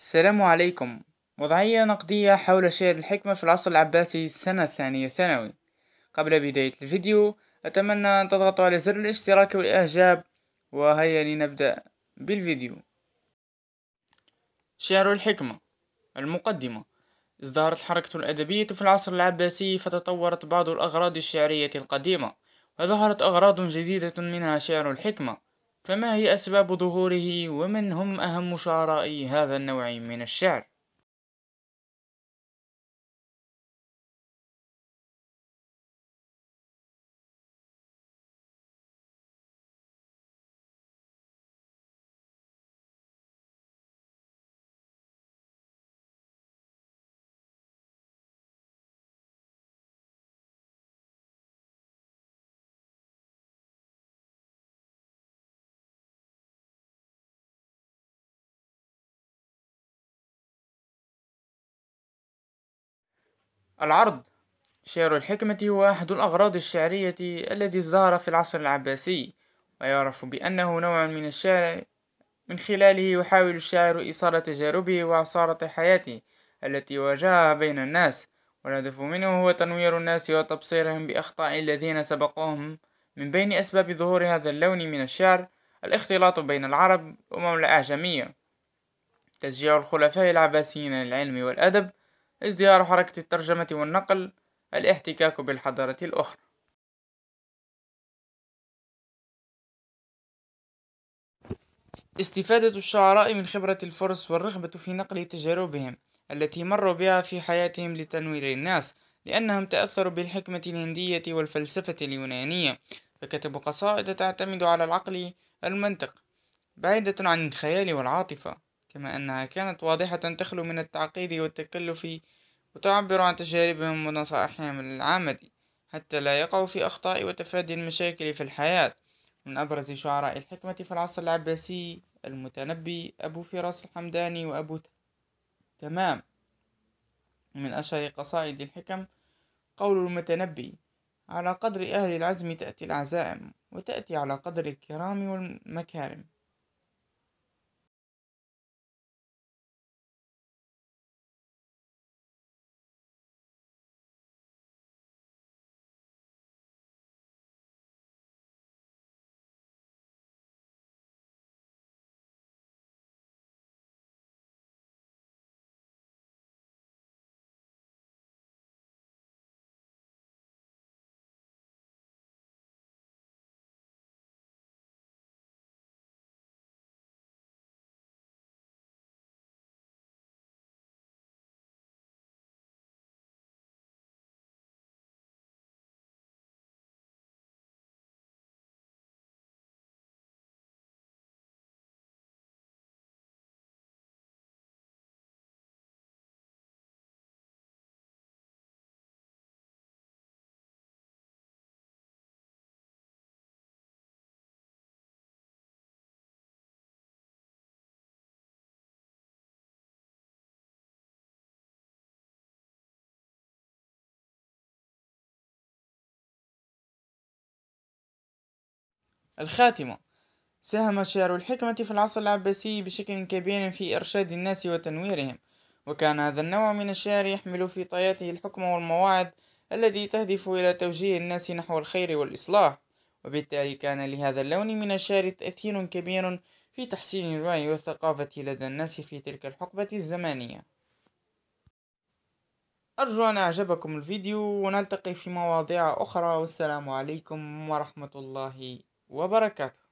السلام عليكم وضعية نقدية حول شعر الحكمة في العصر العباسي السنة الثانية ثانوي قبل بداية الفيديو أتمنى أن تضغطوا على زر الاشتراك والإعجاب وهيا لنبدأ بالفيديو شعر الحكمة المقدمة ازدهرت الحركة الأدبية في العصر العباسي فتطورت بعض الأغراض الشعرية القديمة وظهرت أغراض جديدة منها شعر الحكمة فما هي أسباب ظهوره ومن هم أهم شعراء هذا النوع من الشعر العرض شعر الحكمة هو أحد الأغراض الشعرية الذي ازدهر في العصر العباسي ويعرف بأنه نوع من الشعر من خلاله يحاول الشاعر إيصال تجاربه وعصارة حياته التي واجهها بين الناس والهدف منه هو تنوير الناس وتبصيرهم بأخطاء الذين سبقوهم من بين أسباب ظهور هذا اللون من الشعر الاختلاط بين العرب ومولى أعجمية تشجيع الخلفاء العباسيين للعلم والأدب ازدهار حركة الترجمة والنقل الاحتكاك بالحضارة الأخرى استفادة الشعراء من خبرة الفرس والرغبة في نقل تجاربهم التي مروا بها في حياتهم لتنوير الناس لأنهم تأثروا بالحكمة الهندية والفلسفة اليونانية فكتبوا قصائد تعتمد على العقل المنطق بعيدة عن الخيال والعاطفة كما أنها كانت واضحة تخلو من التعقيد والتكلف وتعبر عن تجاربهم ونصائحهم للعامة حتى لا يقعوا في أخطاء وتفادي المشاكل في الحياة من أبرز شعراء الحكمة في العصر العباسي المتنبي أبو فراس الحمداني وأبو تمام من أشهر قصائد الحكم قول المتنبي على قدر أهل العزم تأتي العزائم وتأتي على قدر الكرام والمكارم الخاتمة ساهم شعر الحكمة في العصر العباسي بشكل كبير في إرشاد الناس وتنويرهم وكان هذا النوع من الشعر يحمل في طياته الحكم والمواعظ الذي تهدف إلى توجيه الناس نحو الخير والإصلاح وبالتالي كان لهذا اللون من الشعر تأثير كبير في تحسين الوعي والثقافة لدى الناس في تلك الحقبة الزمانية أرجو أن أعجبكم الفيديو ونلتقي في مواضيع أخرى والسلام عليكم ورحمة الله وبركاته